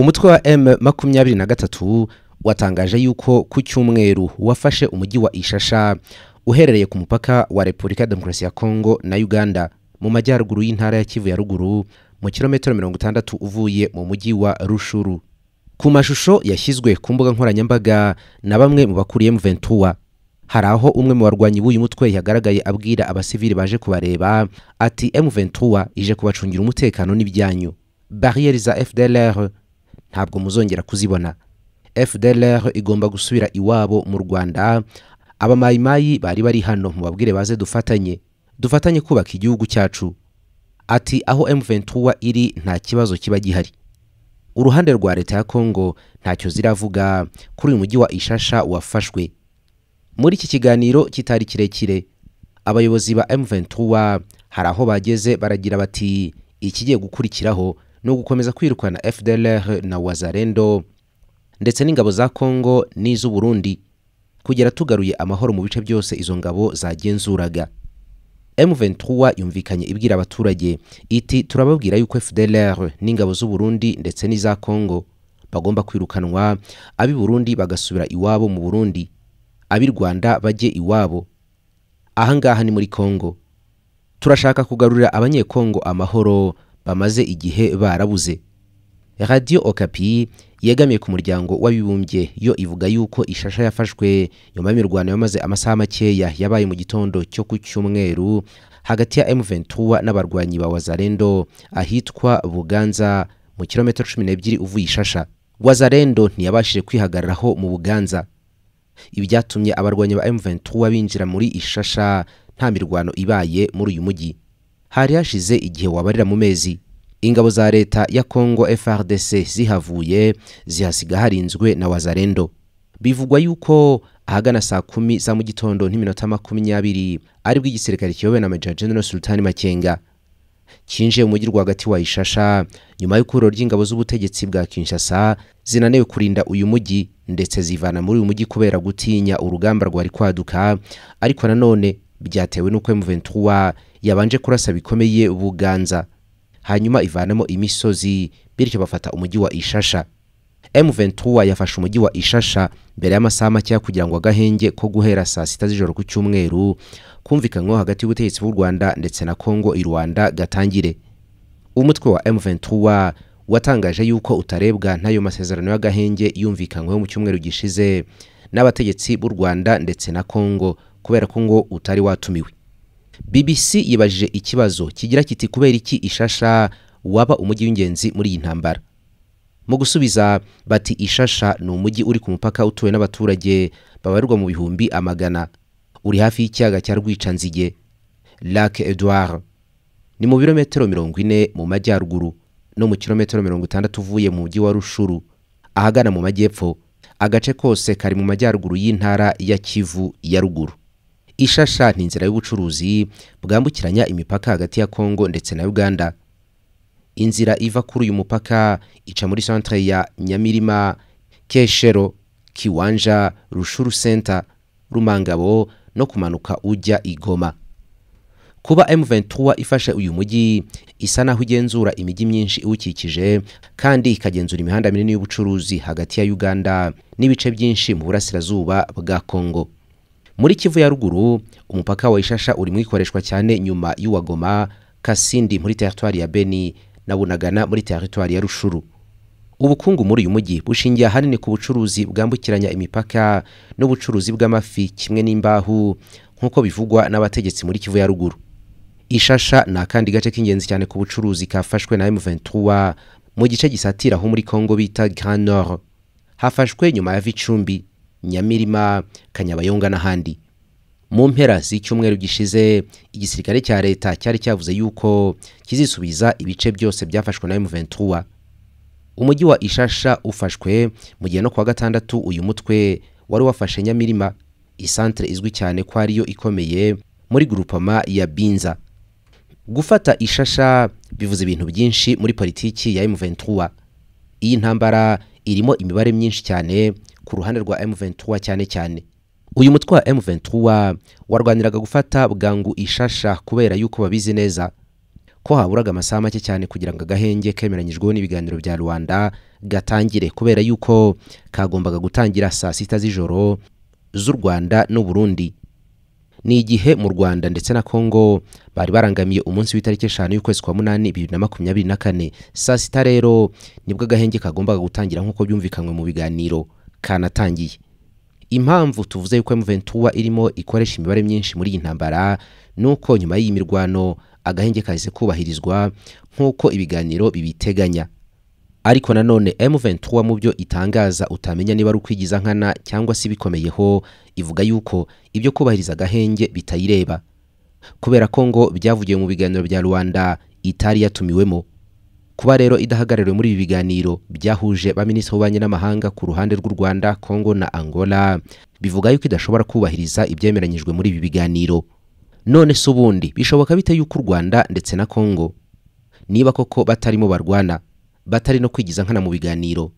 umutwe wa m makumyabiri na gatatu watangaje yuko ku cyumweru wafashe umujyi wa ishasha uherereye ku mupaka wa repubulika ya demokarasi ya kongo na uganda mu majyaruguru y'intara ya kivu ya ruguru mu kilometero mirongo itandatu uvuye mu mujyi wa rushuru ku mashusho yashyizwe ku mbuga nkoranyambaga na bamwe mu bakuriye muventura hari aho umwe mu barwanyi b'uyu mutwe yagaragaye abwira abasivili baje kubareba ati m ije kubacungira umutekano n'ibyanyu bariyeri za fdlr ntabwo muzongera kuzibona fdr igomba gusubira iwabo mu rwanda abamayimayi bari bari hano mubabwire baze dufatanye dufatanye kubaka igihugu cyacu ati aho M23 iri nta kibazo kiba gihari uruhande rwa leta ya Kongo ntacyo ziravuga kuri uyu mujyi wa Ishasha wafashwe muri iki kiganiro kitari kirekire abayobozi ba M23 hari aho bageze baragira bati ikigiye gukurikiraho ni ugukomeza kwirukana fdr na wazarendo ndetse n'ingabo za kongo n'iz'uburundi kugera tugaruye amahoro mu bice byose izo ngabo zagenzuraga M23 yumvikanye ibwira abaturage iti turababwira yuko FDLR n'ingabo z'u Burundi ndetse n'iza Kongo bagomba kwirukanwa abi Burundi bagasubira iwabo mu Burundi abi Rwanda bajye iwabo ahangaha ni muri Kongo turashaka kugarurira abanyekongo amahoro bamaze igihe barabuze radiyo okapi yegamiye ku muryango w'abibumbye yo ivuga yuko ishasha yafashwe nyuma y'imirwano yamaze amasaha makeya yabaye mu gitondo cyo ku cyumweru hagati ya M23 n'abarwanyi ba Wazarendo ahitwa Buganza mu kilometero n’ebyiri uvuye ishasha Wazarendo ntiyabashije kwihagararaho mu Buganza ibi byatumye abarwanyi ba M23 binjira muri ishasha nta mirwano ibaye muri uyu mujyi hari hashize igihe wabarira mu mezi ingabo za leta ya congo frdc zihavuye zihasiga harinzwe na wazarendo bivugwa yuko ahagana saa kumi za mu gitondo n'iminota makumyabiri aribwo igisirikare kiyobowe na major general sultani makenga kinjiye umujyi rwagati wa ishasha nyuma y'ikuro ry'ingabo z'ubutegetsi bwa kinshasa zinanewe kurinda uyu mujyi ndetse zivana muri uyu mujyi kubera gutinya urugamba rwari kwaduka ariko nanone byatewe n'uko M23 yabanje kurasa bikomeye Buganza hanyuma ivanamo imisozi bityo bafata umujyi wa Ishasha M23 yafashe umujyi wa Ishasha mbere y'amasaha make kugira ngo agahenge ko guhera saa sita z'ijoro ku cyumweru kumvikanyweho hagati y'ubutegetsi bw'u Rwanda ndetse na Kongo i Rwanda gatangire umutwe wa M23 watangaje yuko utarebwa n'ayo masezerano y'agahenge yumvikanyweho mu cyumweru gishize n'abategetsi b'u Rwanda ndetse na Kongo kubera ko ngo utari watumiwe bbc yibajije ikibazo kigira kiti kubera iki ishasha waba umujyi w'ingenzi muri iyi ntambara mu gusubiza bati ishasha ni umujyi uri ku mupaka utuwe n'abaturage babarirwa mu bihumbi amagana uri hafi y'ikiyaga cya rwicanzige lac edouard ni mu birometero mirongo ine mu majyaruguru no mu kilometero mirongo itandatu uvuye mu mujyi wa rushuru ahagana mu majyepfo agace kose kari mu majyaruguru y'intara ya kivu ya ruguru ishasha ni inzira y'ubucuruzi bwambukiranya imipaka hagati ya kongo ndetse na uganda inzira iva kuri uyu mupaka ica muri centre ya nyamirima keshero kiwanja rushuru center rumangabo no kumanuka ujya igoma kuba M23 ifashe uyu mujyi isa naho igenzura imijyi myinshi iwukikije kandi ikagenzura imihanda minini y'ubucuruzi hagati ya Uganda n'ibice byinshi mu burasirazuba bwa Kongo muri kivu ya ruguru umupaka wa ishasha urimo ikoreshwa cyane nyuma y'uwa goma kasindi muri teritwari ya beni na bunagana muri teritwari ya rushuru ubukungu muri uyu mujyi bushingiye ahanini ku bucuruzi bwambukiranya imipaka n'ubucuruzi bw'amafi kimwe n'imbaho nk'uko bivugwa n'abategetsi muri kivu ya ruguru ishasha ni akandi gace k'ingenzi cyane ku bucuruzi kafashwe na M23 mu gice gisatira muri Congo bita Grand Nord hafashwe nyuma ya Vicumbi nyamirima kanyabayonga n'ahandi mu mpera z'icyumweru gishize igisirikare cya leta cyari cyavuze yuko kizisubiza ibice byose byafashwe na m umujyi wa Ishasha ufashwe mu gihe no kuwa gatandatu uyu mutwe wari wafashe Nyamirima isantre izwi cyane ko ariyo ikomeye muri grupama ya Binza gufata Ishasha bivuze ibintu byinshi muri politiki ya m iyi ntambara irimo imibare myinshi cyane ku ruhande rwa m cyane cyane uyu mutwe wa m warwaniraga gufata bwangu ishasha kubera yuko babizi neza ko haburaga amasaha make cyane kugira ngo agahenge kemeranyijweho n'ibiganiro bya rwanda gatangire kubera yuko kagombaga gutangira saa sita z'ijoro z'u rwanda n'u burundi ni igihe mu rwanda ndetse na congo bari barangamiye umunsi w'itariki eshanu y'ukwezi kwa munani bibiri na makumyabiri na kane saa sita rero nibwo agahenge kagombaga gutangira nk'uko byumvikanywe mu biganiro kanatangiye impamvu tuvuze yuko Ventura irimo ikoresha imibare myinshi muri iyi ntambara ni uko nyuma y'iyi mirwano agahenge kahise kubahirizwa nk'uko ibiganiro bibiteganya ariko nanone Ventura mu byo itangaza utamenya niba ari ukwigiza nkana cyangwa se ibikomeyeho ivuga yuko ibyo kubahiriza agahenge bitayireba kubera ko ngo byavugiwe mu biganiro bya rwanda itari yatumiwemo kuba rero idahagarariwe muri ibi biganiro byahuje ba minisitiri w'ububanyi n'amahanga ku ruhande rw'u Rwanda Congo na Angola bivuga yuko idashobora kubahiriza ibyemeranyijwe muri ibi biganiro none se ubundi bishoboka bite yuko u Rwanda ndetse na Congo niba koko batarimo barwana batari no kwigiza nkana mu biganiro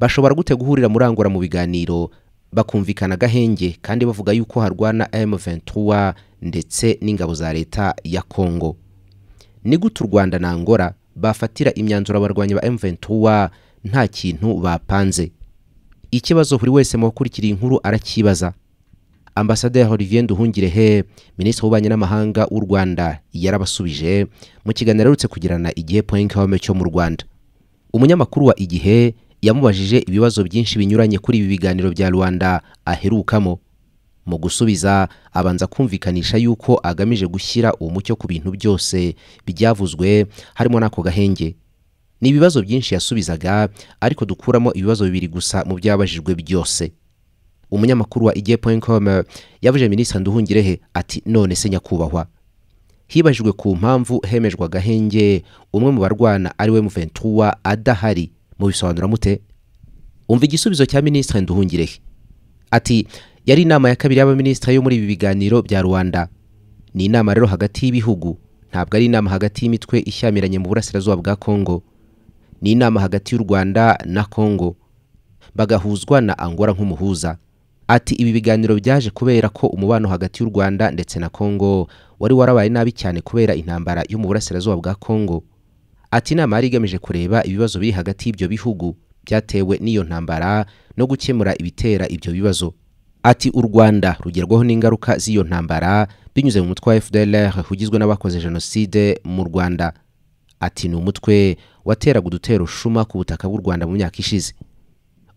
bashobora gute guhurira murangura mu biganiro bakumvikana agahenge kandi bavuga yuko harwana M23 ndetse n'ingabo za leta ya Congo ni gute u Rwanda na Angola bafatira imyanzuro abarwanyi ba M23 nta kintu bapanze ikibazo buri wese mu bakurikiriye inkuru arakibaza Ambasade ambasaderi Olivier Nduhungirehe minisitiri w'ububanyi n'amahanga w'u Rwanda yarabasubije mu kiganiro arutse kugirana igihe point cyo mu Rwanda umunyamakuru wa igihe yamubajije ibibazo byinshi binyuranye kuri ibi biganiro bya Rwanda aherukamo mu gusubiza abanza kumvikanisha yuko agamije gushyira umucyo ku bintu byose byavuzwe harimo n'ako gahenge ni ibibazo byinshi yasubizaga ariko dukuramo ibibazo bibiri gusa mu byabajijwe byose umunyamakuru wa ige.com yavuze minisitiri nduhungirehe ati none se nyakubahwa hibajijwe ku mpamvu hemejwe agahenge umwe mu barwana ariwe muventura adahari mu bisobanura mute umva igisubizo cya minisitiri nduhungirehe ati yari inama ya kabiri y'abaminisitiri yo muri ibi biganiro bya rwanda ni inama rero hagati y'ibihugu ntabwo ari inama hagati y'imitwe ishyamiranye mu burasirazuba bwa kongo ni inama hagati y'u rwanda na kongo bagahuzwa na angora nk'umuhuza ati ibi biganiro byaje kubera ko umubano hagati y'u rwanda ndetse na kongo wari warabaye nabi cyane kubera intambara yo mu burasirazuba bwa kongo ati inama yari igamije kureba ibibazo biri hagati y'ibyo bihugu byatewe n'iyo ntambara no gukemura ibitera ibyo bibazo ati u rwanda rugerwaho n'ingaruka z'iyo ntambara binyuze mu mutwe wa fdlr ugizwe n'abakoze jenoside mu rwanda ati ni umutwe wateraga udutero ushuma ku butaka bw'u rwanda mu myaka ishize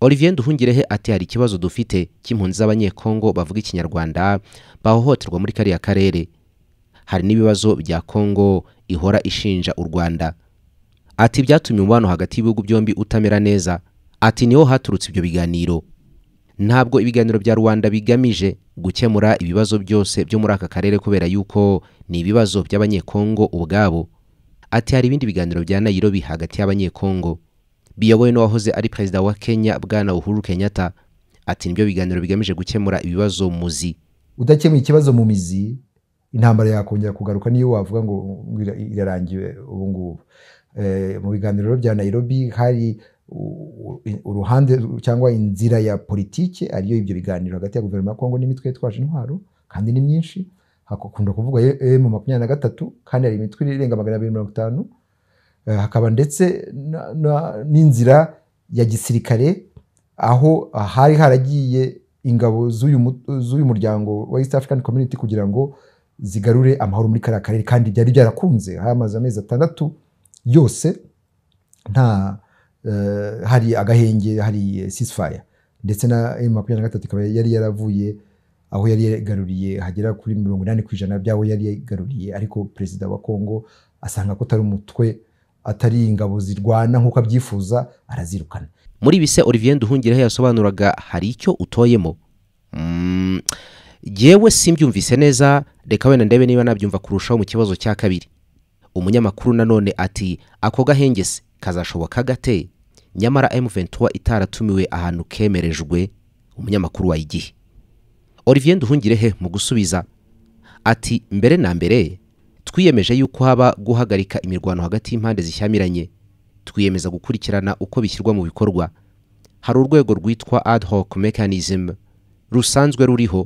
olivier nduhungirehe ati hari ikibazo dufite cy'impunzi z'abanyekongo bavuga ikinyarwanda bahohoterwa muri kariya karere hari n'ibibazo bya kongo ihora ishinja u rwanda ati byatumye umubano hagati y'ibihugu byombi utamera neza ati niho haturutse ibyo biganiro ntabwo ibiganiro bya rwanda bigamije gukemura ibibazo byose byo muri aka karere kubera yuko ni ibibazo by'abanyekongo ubwabo ati hari ibindi biganiro bya nayirobi hagati y'abanyekongo biyobowe n'uwahoze ari perezida wa kenya bwana uhuru kenyatta ati nibyo biganiro bigamije gukemura ibibazo muzi udakemuye ikibazo mu mizi intambara yakongera kugaruka niyo wavuga ngo irarangiwe ubu eh, mu biganiro bya nayirobi hari uruhande cyangwa inzira ya politiki ariyo ibyo biganiro hagati ya guverinoma ya kongo n'imitwe yitwaje intwaro kandi ni myinshi hakunda kuvuga emu makumyabiri na gatatu kandi hari imitwe irenga magana abiri mirongo itanu eh, hakaba ndetse n'inzira ya gisirikare aho hari haragiye ingabo z'uyu muryango wa east african community kugira ngo zigarure amahoro muri kariya karere kandi byari byarakunze hamaze amezi atandatu yose nta Eh, hari agahenge hari sisifaya ndetse na emu makumyabiri na gatatu ikaba yari yaravuye aho yari yagaruriye hagera kuri mirongo inani ku ijana by'aho yari yagaruriye ariko perezida wa kongo asanga ko atari umutwe atari ingabo zirwana nk'uko abyifuza arazirukana muri bise olivier nduhungireho yasobanuraga hari icyo utoyemo hmm, yewe simbyumvise neza reka wenda ndebe niba nabyumva kurushaho mu kibazo cya kabiri umunyamakuru nanone ati ako gahengese kazashoboka gate nyamara M23 itaratumiwe ahantu kemerejwe umunyamakuru wa igihe Olivier Nduhungirehe mu gusubiza ati mbere na mbere twiyemeje yuko haba guhagarika imirwano hagati y'impande zishyamiranye twiyemeza gukurikirana uko bishyirwa mu bikorwa hari urwego rwitwa ad hoc mechanism rusanzwe ruriho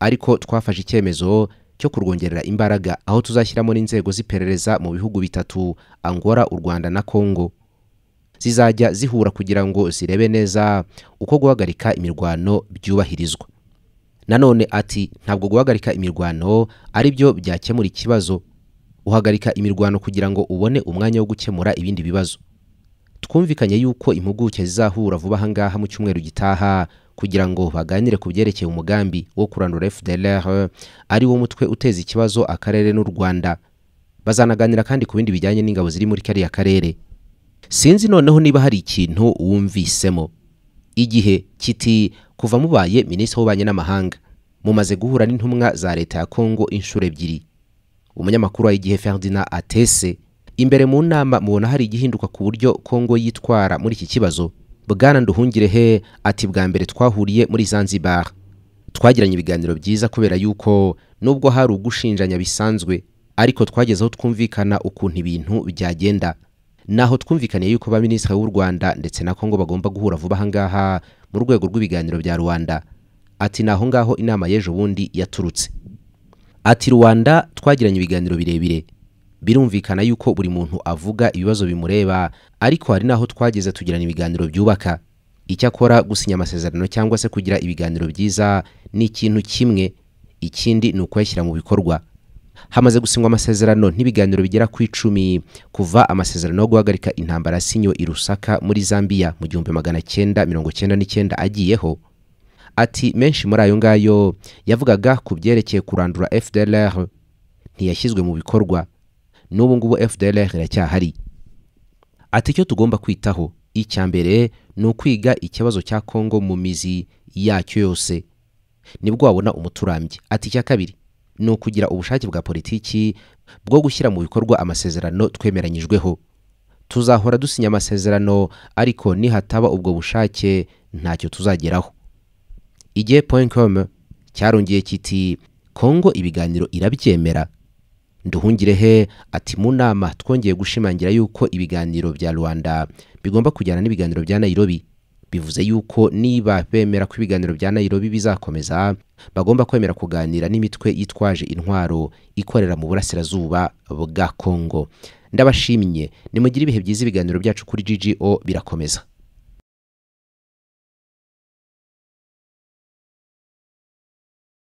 ariko twafashe icyemezo cyo kurwongerera imbaraga aho tuzashyiramo n'inzego z'iperereza mu bihugu bitatu angora u rwanda na Congo zizajya zihura kugira ngo zirebe neza uko guhagarika imirwano byubahirizwa nanone ati ntabwo guhagarika imirwano ari byo byakemura ikibazo uhagarika imirwano kugira ngo ubone umwanya wo gukemura ibindi bibazo twumvikanye yuko impuguke zizahura vuba aha mu cyumweru gitaha kugira ngo baganire ku byerekeye umugambi wo kurandura fdr ari wo mutwe uteza ikibazo akarere n'u rwanda bazanaganira kandi ku bindi bijyanye n'ingabo ziri muri kariya karere sinzi noneho niba hari ikintu wumvisemo igihe kiti kuva mubaye minisitiri w'ububanyi n'amahanga mumaze guhura n'intumwa za leta ya kongo inshuro ebyiri umunyamakuru wa igihe ferdinand atese imbere mu nama mubona hari igihinduka ku buryo kongo yitwara muri iki kibazo bwana he ati bwa mbere twahuriye muri zanzibar twagiranye ibiganiro byiza kubera yuko nubwo hari ugushinjanya bisanzwe ariko twagezeho twumvikana ukuntu ibintu byagenda naho twumvikaniye yuko ba minisitiri w'u rwanda ndetse na Congo bagomba guhura vuba ahangaha mu rwego rw'ibiganiro bya rwanda ati naho ngaho inama y'ejo bundi yaturutse ati rwanda twagiranye ibiganiro birebire birumvikana yuko buri muntu avuga ibibazo bimureba ariko hari n'aho twageze tugirana ibiganiro byubaka icyakora gusinya amasezerano cyangwa se kugira ibiganiro byiza ni ikintu kimwe ikindi ni ukuyashyira mu bikorwa hamaze gusinywa amasezerano n'ibiganiro bigera ku icumi kuva amasezerano yo guhagarika intambara sinyo i Lusaka muri Zambia mu gihumbi magana cyenda mirongo cyenda n'icyenda agiyeho ati menshi muri ayo ngayo yavugaga ku byerekeye kurandura fdr ntiyashyizwe mu bikorwa n'ubu ngubu FDr iracyahari ati icyo tugomba kwitaho icya mbere ni ukwiga ikibazo cya Kongo mu mizi yacyo yose nibwo wabona umuturambye ati icya kabiri ni ukugira ubushake bwa politiki bwo gushyira mu bikorwa amasezerano twemeranyijweho tuzahora dusinya amasezerano ariko nihataba ubwo bushake ntacyo tuzageraho igihe poinkomu cyarongeye kiti kongo ibiganiro irabyemera he ati mu nama twongeye gushimangira yuko ibiganiro bya rwanda bigomba kujyana n'ibiganiro bya nayirobi bivuze yuko niba bemera ko ibiganiro bya nayirobi bizakomeza bagomba kwemera kuganira n'imitwe yitwaje intwaro ikorera mu burasirazuba bwa kongo ndabashimye nimugire ibihe byiza ibiganiro byacu kuri GGO birakomeza